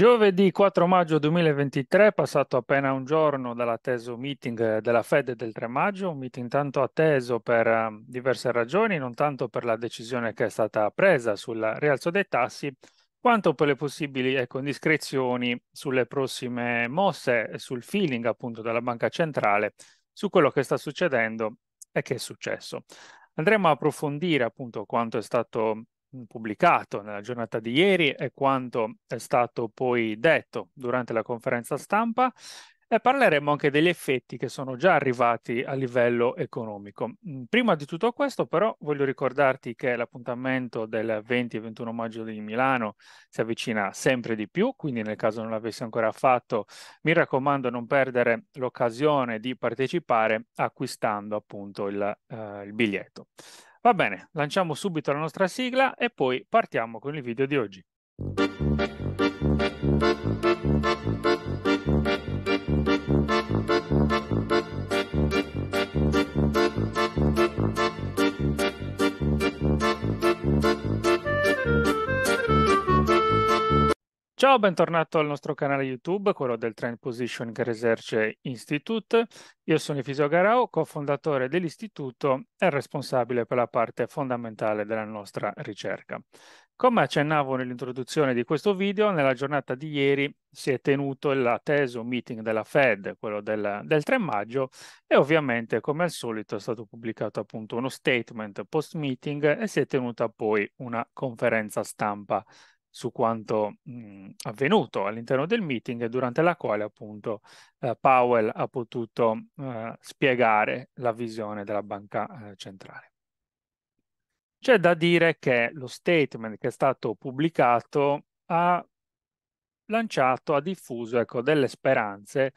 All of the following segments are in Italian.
Giovedì 4 maggio 2023, passato appena un giorno dall'atteso meeting eh, della Fed del 3 maggio, un meeting tanto atteso per ehm, diverse ragioni, non tanto per la decisione che è stata presa sul rialzo dei tassi, quanto per le possibili ecco, indiscrezioni sulle prossime mosse e sul feeling appunto della banca centrale su quello che sta succedendo e che è successo. Andremo a approfondire appunto quanto è stato pubblicato nella giornata di ieri e quanto è stato poi detto durante la conferenza stampa e parleremo anche degli effetti che sono già arrivati a livello economico. Prima di tutto questo però voglio ricordarti che l'appuntamento del 20 e 21 maggio di Milano si avvicina sempre di più, quindi nel caso non l'avessi ancora fatto mi raccomando non perdere l'occasione di partecipare acquistando appunto il, eh, il biglietto. Va bene, lanciamo subito la nostra sigla e poi partiamo con il video di oggi. Ciao, bentornato al nostro canale YouTube, quello del Trend Positioning Research Institute. Io sono Ifisio Garau, cofondatore dell'istituto e responsabile per la parte fondamentale della nostra ricerca. Come accennavo nell'introduzione di questo video, nella giornata di ieri si è tenuto il teso meeting della Fed, quello del, del 3 maggio, e ovviamente, come al solito, è stato pubblicato appunto uno statement post meeting e si è tenuta poi una conferenza stampa su quanto mh, mhmm, avvenuto all'interno del meeting durante la quale appunto eh, Powell ha potuto eh, spiegare la visione della banca eh, centrale. C'è da dire che lo statement che è stato pubblicato ha lanciato, ha diffuso ecco, delle speranze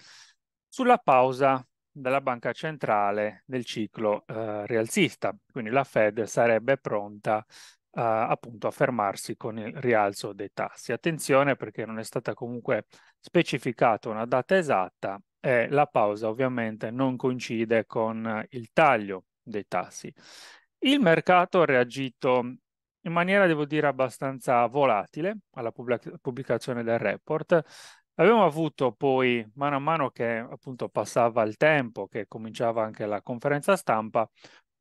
sulla pausa della banca centrale nel ciclo eh, rialzista, quindi la Fed sarebbe pronta appunto a fermarsi con il rialzo dei tassi. Attenzione perché non è stata comunque specificata una data esatta e la pausa ovviamente non coincide con il taglio dei tassi. Il mercato ha reagito in maniera, devo dire, abbastanza volatile alla pubblicazione del report. Abbiamo avuto poi, mano a mano che appunto passava il tempo, che cominciava anche la conferenza stampa,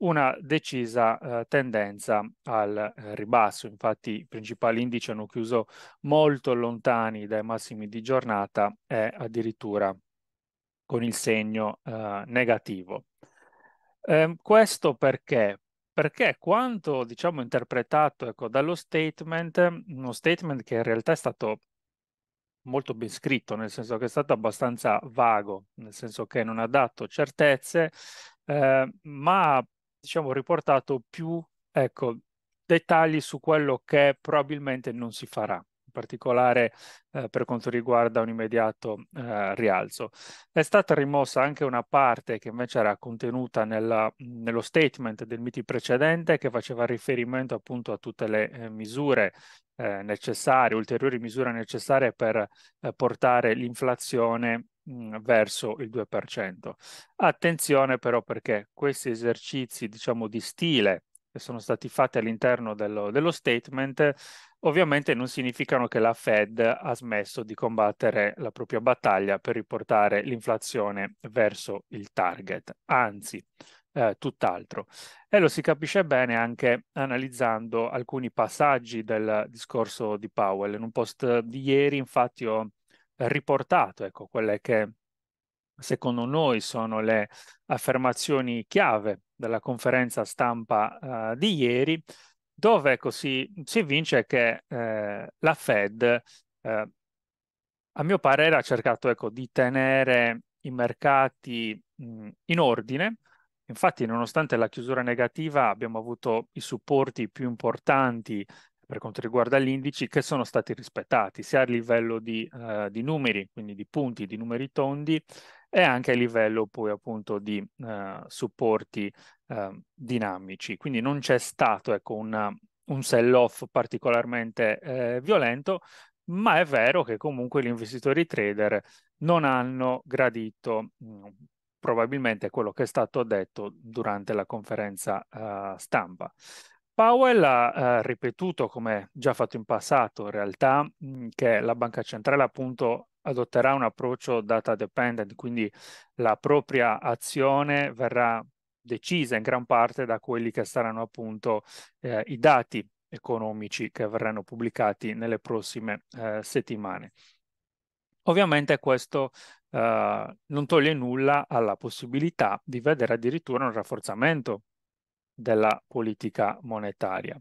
una decisa eh, tendenza al eh, ribasso. Infatti i principali indici hanno chiuso molto lontani dai massimi di giornata e addirittura con il segno eh, negativo. Ehm, questo perché? Perché quanto diciamo interpretato ecco, dallo statement, uno statement che in realtà è stato molto ben scritto, nel senso che è stato abbastanza vago, nel senso che non ha dato certezze, eh, ma diciamo, riportato più ecco, dettagli su quello che probabilmente non si farà, in particolare eh, per quanto riguarda un immediato eh, rialzo. È stata rimossa anche una parte che invece era contenuta nella, nello statement del MITI precedente che faceva riferimento appunto a tutte le eh, misure eh, necessarie, ulteriori misure necessarie per eh, portare l'inflazione Mm, verso il 2%. Attenzione però perché questi esercizi, diciamo, di stile che sono stati fatti all'interno dello, dello, statement, ovviamente non significano che la Fed ha smesso di combattere la propria battaglia per riportare l'inflazione verso il target, anzi eh, tutt'altro. E lo si capisce bene anche analizzando alcuni passaggi del discorso di Powell. In un post di ieri infatti ho riportato ecco, quelle che secondo noi sono le affermazioni chiave della conferenza stampa eh, di ieri, dove ecco, si, si evince che eh, la Fed, eh, a mio parere, ha cercato ecco, di tenere i mercati mh, in ordine. Infatti, nonostante la chiusura negativa, abbiamo avuto i supporti più importanti per quanto riguarda gli indici che sono stati rispettati sia a livello di, eh, di numeri, quindi di punti, di numeri tondi e anche a livello poi appunto di eh, supporti eh, dinamici. Quindi non c'è stato ecco, una, un sell-off particolarmente eh, violento, ma è vero che comunque gli investitori trader non hanno gradito mh, mm, probabilmente quello che è stato detto durante la conferenza eh, stampa. Powell ha eh, ripetuto, come già fatto in passato in realtà, mm, che la banca centrale appunto adotterà un approccio data dependent, quindi la propria azione verrà decisa in gran parte da quelli che saranno appunto eh, i dati economici che verranno pubblicati nelle prossime eh, settimane. Ovviamente questo eh, non toglie nulla alla possibilità di vedere addirittura un rafforzamento della politica monetaria.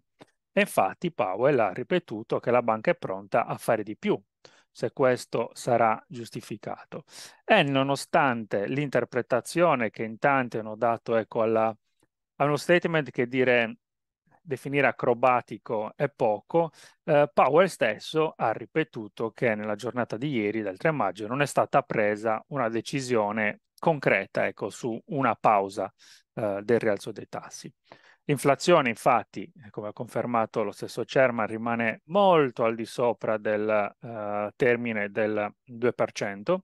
E infatti Powell ha ripetuto che la banca è pronta a fare di più se questo sarà giustificato. E nonostante l'interpretazione che in tanti hanno dato ecco, alla, a uno statement che dire definire acrobatico è poco, eh, Powell stesso ha ripetuto che nella giornata di ieri, del 3 maggio, non è stata presa una decisione concreta ecco, su una pausa eh, del rialzo dei tassi. L'inflazione, infatti, eh, come ha confermato lo stesso Cerman, rimane molto al di sopra del eh, termine del 2%.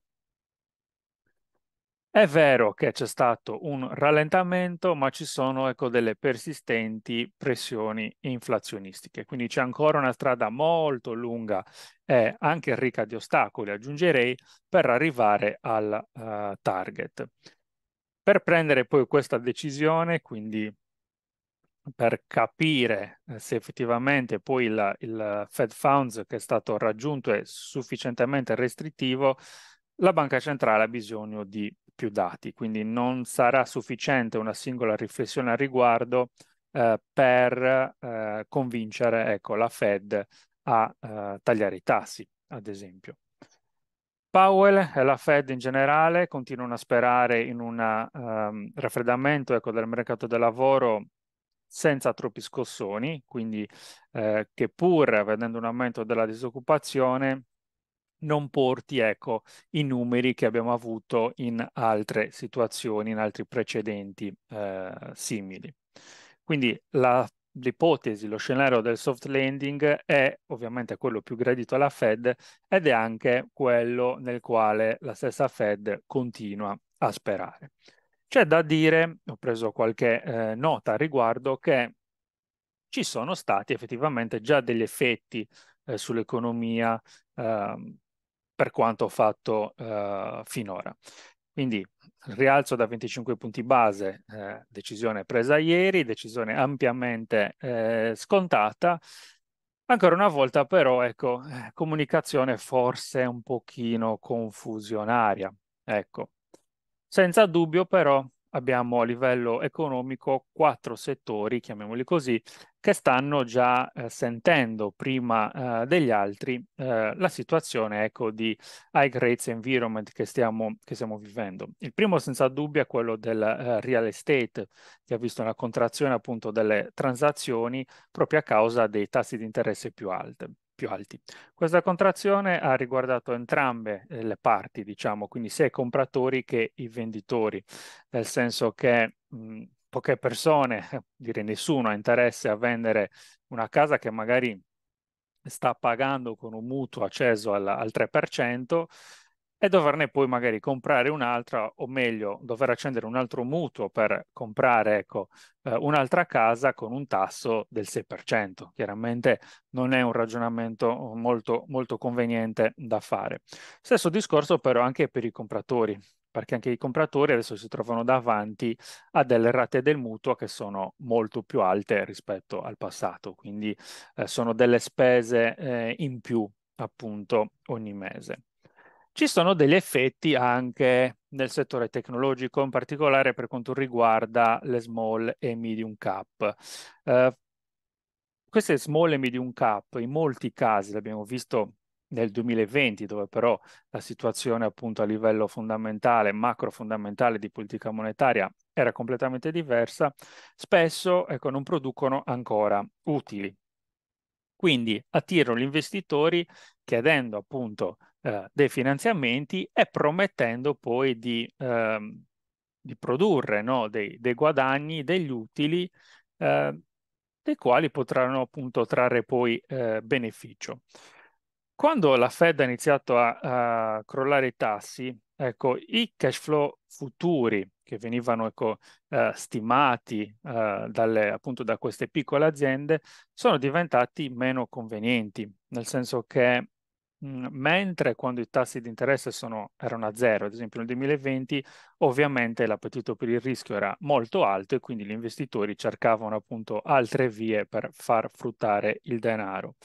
È vero che c'è stato un rallentamento, ma ci sono ecco, delle persistenti pressioni inflazionistiche, quindi c'è ancora una strada molto lunga e anche ricca di ostacoli, aggiungerei, per arrivare al uh, target. Per prendere poi questa decisione, quindi per capire eh, se effettivamente poi il, il Fed Funds che è stato raggiunto è sufficientemente restrittivo, la banca centrale ha bisogno di più dati, quindi non sarà sufficiente una singola riflessione al riguardo eh, per eh, convincere ecco, la Fed a eh, tagliare i tassi, ad esempio. Powell e la Fed in generale continuano a sperare in un um, raffreddamento ecco, del mercato del lavoro senza troppi scossoni, quindi eh, che pur vedendo un aumento della disoccupazione non porti ecco, i numeri che abbiamo avuto in altre situazioni, in altri precedenti eh, simili. Quindi la l'ipotesi, lo scenario del soft landing è ovviamente quello più gradito alla Fed ed è anche quello nel quale la stessa Fed continua a sperare. C'è da dire, ho preso qualche eh, nota a riguardo, che ci sono stati effettivamente già degli effetti eh, sull'economia eh, per quanto fatto eh, finora. Quindi rialzo da 25 punti base, eh, decisione presa ieri, decisione ampiamente eh, scontata. Ancora una volta però, ecco, eh, comunicazione forse un pochino confusionaria, ecco. Senza dubbio però abbiamo a livello economico quattro settori, chiamiamoli così, che stanno già eh, sentendo prima eh, degli altri eh, la situazione ecco, di high rates environment che stiamo, che stiamo, vivendo. Il primo senza dubbio è quello del eh, real estate, che ha visto una contrazione appunto delle transazioni proprio a causa dei tassi di interesse più alti più alti. Questa contrazione ha riguardato entrambe eh, le parti, diciamo, quindi sia i compratori che i venditori, nel senso che mh, poche persone, direi nessuno ha interesse a vendere una casa che magari sta pagando con un mutuo acceso al, al 3%, e doverne poi magari comprare un'altra, o meglio, dover accendere un altro mutuo per comprare ecco, eh, un'altra casa con un tasso del 6%. Chiaramente non è un ragionamento molto, molto conveniente da fare. Stesso discorso però anche per i compratori, perché anche i compratori adesso si trovano davanti a delle rate del mutuo che sono molto più alte rispetto al passato, quindi eh, sono delle spese eh, in più appunto ogni mese. Ci sono degli effetti anche nel settore tecnologico, in particolare per quanto riguarda le small e medium cap. Eh, queste small e medium cap, in molti casi, l'abbiamo visto nel 2020, dove però la situazione appunto a livello fondamentale, macro fondamentale di politica monetaria era completamente diversa, spesso ecco, non producono ancora utili. Quindi attirano gli investitori chiedendo appunto eh, dei finanziamenti e promettendo poi di, ehm, di produrre no, dei, dei, guadagni, degli utili, eh, dei quali potranno appunto trarre poi eh, beneficio. Quando la Fed ha iniziato a, a, crollare i tassi, ecco, i cash flow futuri che venivano ecco, eh, stimati eh, dalle, appunto da queste piccole aziende sono diventati meno convenienti, nel senso che Mhmm, mentre quando i tassi di interesse sono, erano a zero, ad esempio nel 2020, ovviamente l'appetito per il rischio era molto alto e quindi gli investitori cercavano appunto altre vie per far fruttare il denaro.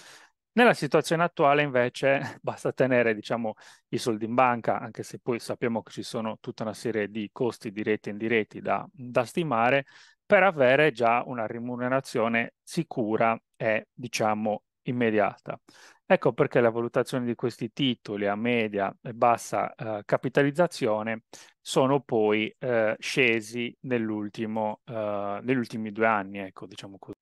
Nella situazione attuale invece basta tenere diciamo, i soldi in banca, anche se poi sappiamo che ci sono tutta una serie di costi diretti e indiretti da, da stimare, per avere già una rimunerazione sicura e diciamo immediata. Ecco perché la valutazione di questi titoli a media e bassa eh, capitalizzazione sono poi eh, scesi nell'ultimo, eh, negli ultimi due anni, ecco, diciamo così.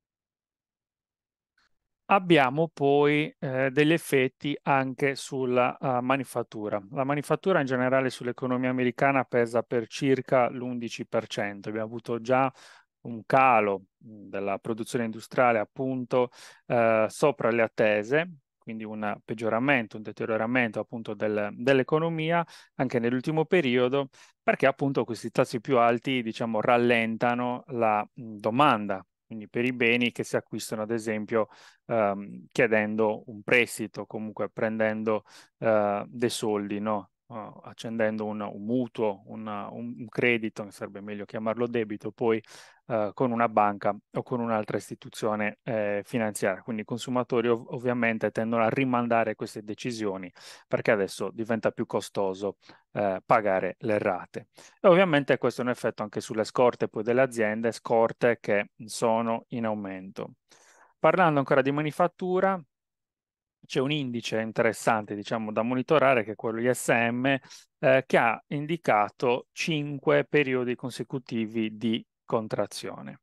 Abbiamo poi eh, degli effetti anche sulla uh, manifattura. La manifattura in generale sull'economia americana pesa per circa l'11%. Abbiamo avuto già un calo mm, della produzione industriale appunto eh, sopra le attese quindi un peggioramento, un deterioramento appunto del, dell'economia anche nell'ultimo periodo, perché appunto questi tassi più alti diciamo rallentano la domanda, quindi per i beni che si acquistano ad esempio ehm, chiedendo un prestito, comunque prendendo eh, dei soldi no? Oh, accendendo un, un mutuo, una, un, un, credito, sarebbe meglio chiamarlo debito, poi uh, con una banca o con un'altra istituzione eh, finanziaria. Quindi i consumatori ov- ovviamente tendono a rimandare queste decisioni perché adesso diventa più costoso eh, pagare le rate. E ovviamente questo è un effetto anche sulle scorte poi delle aziende, scorte che sono in aumento. Parlando ancora di manifattura, c'è un indice interessante, diciamo, da monitorare, che è quello ISM, eh, che ha indicato cinque periodi consecutivi di contrazione.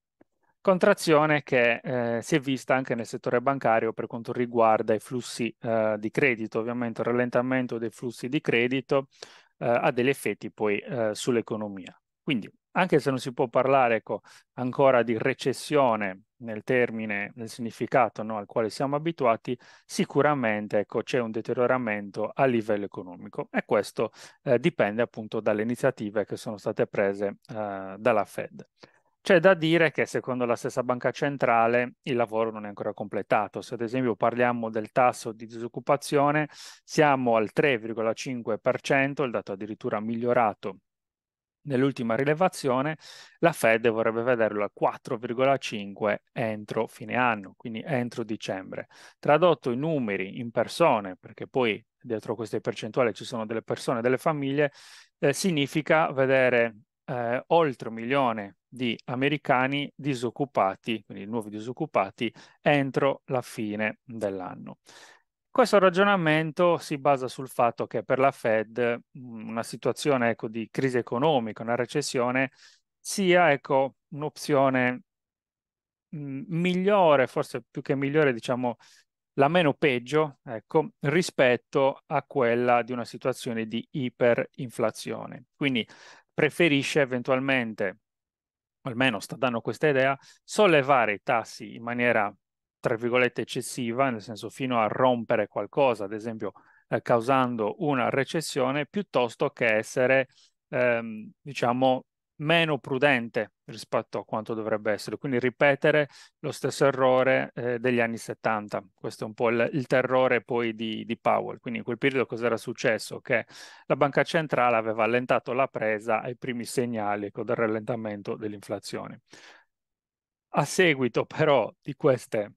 Contrazione che eh, si è vista anche nel settore bancario per quanto riguarda i flussi eh, di credito, ovviamente il rallentamento dei flussi di credito eh, ha degli effetti poi eh, sull'economia. Quindi anche se non si può parlare ecco, ancora di recessione nel termine, nel significato no, al quale siamo abituati, sicuramente ecco, c'è un deterioramento a livello economico e questo eh, dipende appunto dalle iniziative che sono state prese eh, dalla Fed. C'è da dire che secondo la stessa banca centrale il lavoro non è ancora completato. Se ad esempio parliamo del tasso di disoccupazione, siamo al 3,5%, il dato addirittura migliorato nell'ultima rilevazione la Fed vorrebbe vederlo al 4,5 entro fine anno, quindi entro dicembre. Tradotto in numeri, in persone, perché poi dietro queste percentuali ci sono delle persone, delle famiglie, eh, significa vedere eh, oltre un milione di americani disoccupati, quindi nuovi disoccupati, entro la fine dell'anno. Questo ragionamento si basa sul fatto che per la Fed una situazione ecco, di crisi economica, una recessione, sia ecco, un'opzione migliore, forse più che migliore, diciamo la meno peggio, ecco, rispetto a quella di una situazione di iperinflazione. Quindi preferisce eventualmente, almeno sta dando questa idea, sollevare i tassi in maniera tra virgolette eccessiva, nel senso fino a rompere qualcosa, ad esempio eh, causando una recessione, piuttosto che essere, ehm, diciamo, meno prudente rispetto a quanto dovrebbe essere, quindi ripetere lo stesso errore eh, degli anni 70. Questo è un po' il, il terrore poi di, di, Powell. Quindi in quel periodo cosa era successo? Che la banca centrale aveva allentato la presa ai primi segnali ecco, del rallentamento dell'inflazione. A seguito però di queste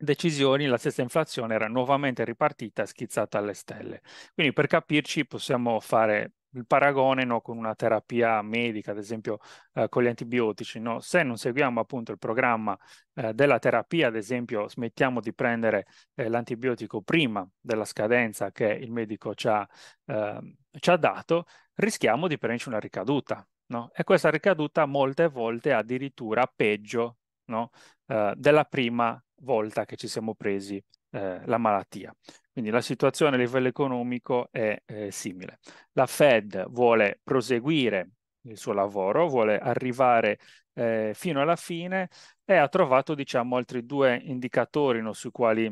decisioni, la stessa inflazione era nuovamente ripartita e schizzata alle stelle. Quindi per capirci possiamo fare il paragone no, con una terapia medica, ad esempio eh, con gli antibiotici. No? Se non seguiamo appunto il programma eh, della terapia, ad esempio smettiamo di prendere eh, l'antibiotico prima della scadenza che il medico ci ha, ehm, ci ha dato, rischiamo di prenderci una ricaduta. No? E questa ricaduta molte volte addirittura peggio eh, della prima volta che ci siamo presi eh, la malattia. Quindi la situazione a livello economico è eh, simile. La Fed vuole proseguire il suo lavoro, vuole arrivare eh, fino alla fine e ha trovato diciamo, altri due indicatori no, sui quali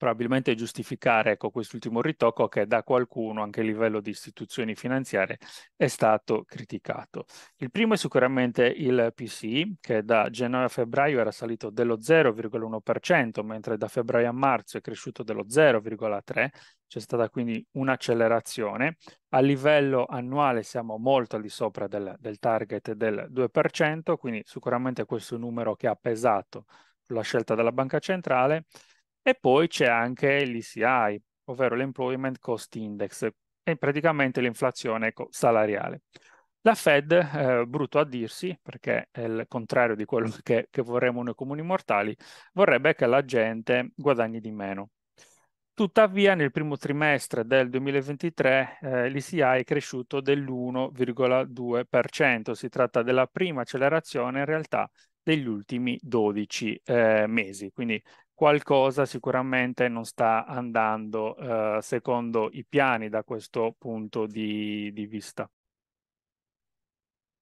probabilmente giustificare ecco, quest'ultimo ritocco che da qualcuno, anche a livello di istituzioni finanziarie, è stato criticato. Il primo è sicuramente il PCI, che da gennaio a febbraio era salito dello 0,1%, mentre da febbraio a marzo è cresciuto dello 0,3%, c'è stata quindi un'accelerazione. A livello annuale siamo molto al di sopra del, del target del 2%, quindi sicuramente questo è un numero che ha pesato sulla scelta della banca centrale. E poi c'è anche l'ECI, ovvero l'Employment Cost Index, e praticamente l'inflazione ecco, salariale. La Fed, eh, brutto a dirsi, perché è il contrario di quello che, che vorremmo noi comuni mortali, vorrebbe che la gente guadagni di meno. Tuttavia, nel primo trimestre del 2023 eh, l'ICI è cresciuto dell'1,2%. Si tratta della prima accelerazione in realtà degli ultimi 12 eh, mesi, quindi qualcosa sicuramente non sta andando eh, secondo i piani da questo punto di, di vista.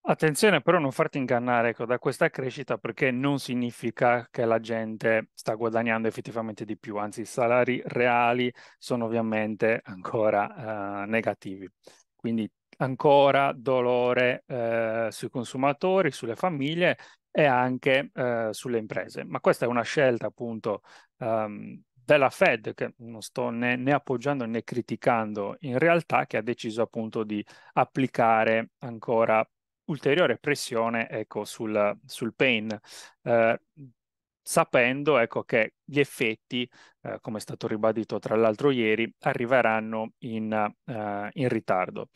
Attenzione però non farti ingannare ecco, da questa crescita perché non significa che la gente sta guadagnando effettivamente di più, anzi i salari reali sono ovviamente ancora eh, negativi. Quindi ancora dolore eh, sui consumatori, sulle famiglie e anche eh, sulle imprese. Ma questa è una scelta appunto um, della Fed che non sto né, né, appoggiando né criticando in realtà che ha deciso appunto di applicare ancora ulteriore pressione ecco, sul, sul pain. Eh, sapendo ecco, che gli effetti, eh, come è stato ribadito tra l'altro ieri, arriveranno in, eh, in ritardo.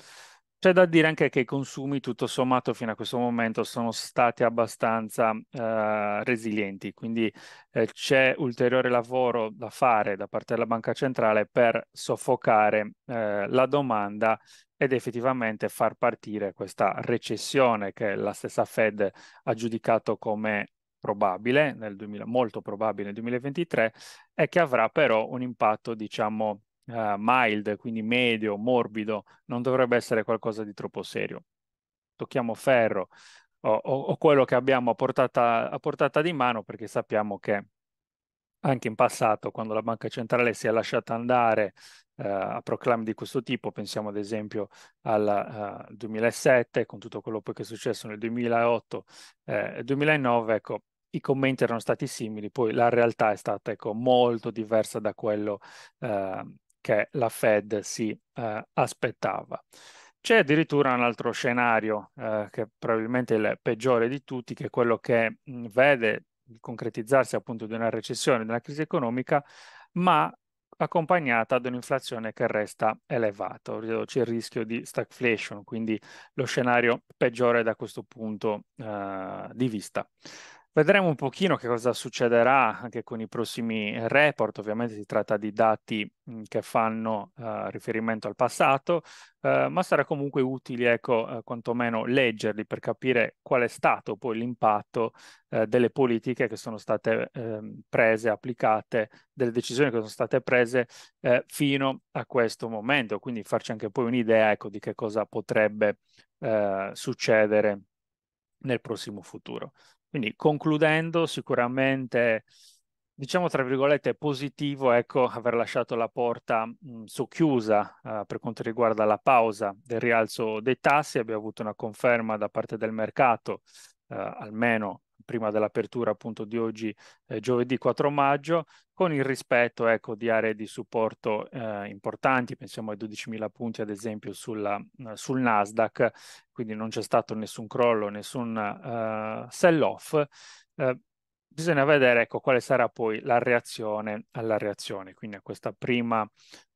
C'è da dire anche che i consumi, tutto sommato, fino a questo momento sono stati abbastanza eh, resilienti, quindi eh, c'è ulteriore lavoro da fare da parte della Banca Centrale per soffocare eh, la domanda ed effettivamente far partire questa recessione che la stessa Fed ha giudicato come probabile, 2000, molto probabile nel 2023, e che avrà però un impatto, diciamo, uh, mild, quindi medio, morbido, non dovrebbe essere qualcosa di troppo serio. Tocchiamo ferro o, o, o quello che abbiamo a portata, a portata di mano perché sappiamo che anche in passato, quando la banca centrale si è lasciata andare eh, a proclami di questo tipo, pensiamo ad esempio al uh, eh, 2007, con tutto quello che è successo nel 2008 eh, e eh, 2009, ecco, i commenti erano stati simili, poi la realtà è stata ecco, molto diversa da quello eh, che la Fed si eh, aspettava. C'è addirittura un altro scenario, eh, che è probabilmente il peggiore di tutti, che è quello che mh, vede il concretizzarsi appunto di una recessione, di una crisi economica, ma accompagnata da un'inflazione che resta elevata, c'è il rischio di stagflation, quindi lo scenario peggiore da questo punto eh, di vista. Vedremo un pochino che cosa succederà anche con i prossimi report, ovviamente si tratta di dati mhmm, che fanno uh, riferimento al passato, uh, ma sarà comunque utile, ecco, uh, quantomeno leggerli per capire qual è stato poi l'impatto delle politiche che sono state ehm, prese, applicate, delle decisioni che sono state prese fino a questo momento, quindi farci anche poi un'idea, ecco, di che cosa potrebbe succedere nel prossimo futuro. Quindi concludendo, sicuramente, diciamo tra virgolette, positivo ecco, aver lasciato la porta mh, socchiusa eh, per quanto riguarda la pausa del rialzo dei tassi. Abbiamo avuto una conferma da parte del mercato, eh, almeno prima dell'apertura appunto di oggi, eh, giovedì 4 maggio, con il rispetto ecco, di aree di supporto eh, importanti, pensiamo ai 12.000 punti ad esempio sulla, eh, sul Nasdaq, quindi non c'è stato nessun crollo, nessun uh, sell-off. Uh, bisogna vedere ecco, quale sarà poi la reazione alla reazione, quindi a questa prima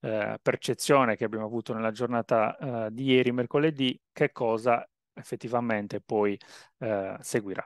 eh, percezione che abbiamo avuto nella giornata eh, di ieri, mercoledì, che cosa effettivamente poi eh, seguirà.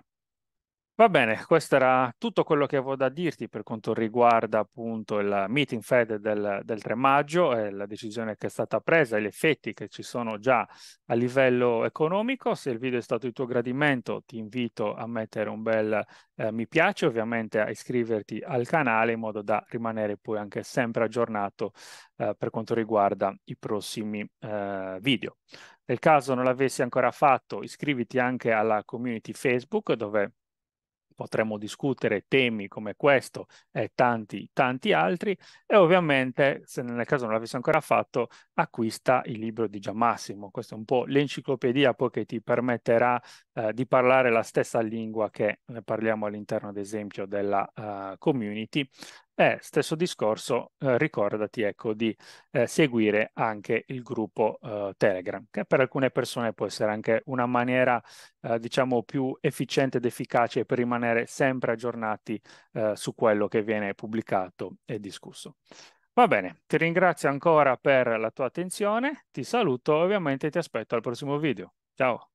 Va bene, questo era tutto quello che avevo da dirti per quanto riguarda appunto il meeting Fed del, del 3 maggio e la decisione che è stata presa e gli effetti che ci sono già a livello economico. Se il video è stato di tuo gradimento ti invito a mettere un bel eh, mi piace, ovviamente a iscriverti al canale in modo da rimanere poi anche sempre aggiornato eh, per quanto riguarda i prossimi eh, video. Nel caso non l'avessi ancora fatto, iscriviti anche alla community Facebook dove potremmo discutere temi come questo e tanti, tanti altri. E ovviamente, se nel caso non l'avessi ancora fatto, acquista il libro di Giammassimo. Questa è un po' l'enciclopedia poi che ti permetterà eh, di parlare la stessa lingua che ne parliamo all'interno, ad esempio, della uh, community, eh, stesso discorso, eh, ricordati ecco, di eh, seguire anche il gruppo eh, Telegram, che per alcune persone può essere anche una maniera eh, diciamo più efficiente ed efficace per rimanere sempre aggiornati eh, su quello che viene pubblicato e discusso. Va bene, ti ringrazio ancora per la tua attenzione, ti saluto e ovviamente ti aspetto al prossimo video. Ciao!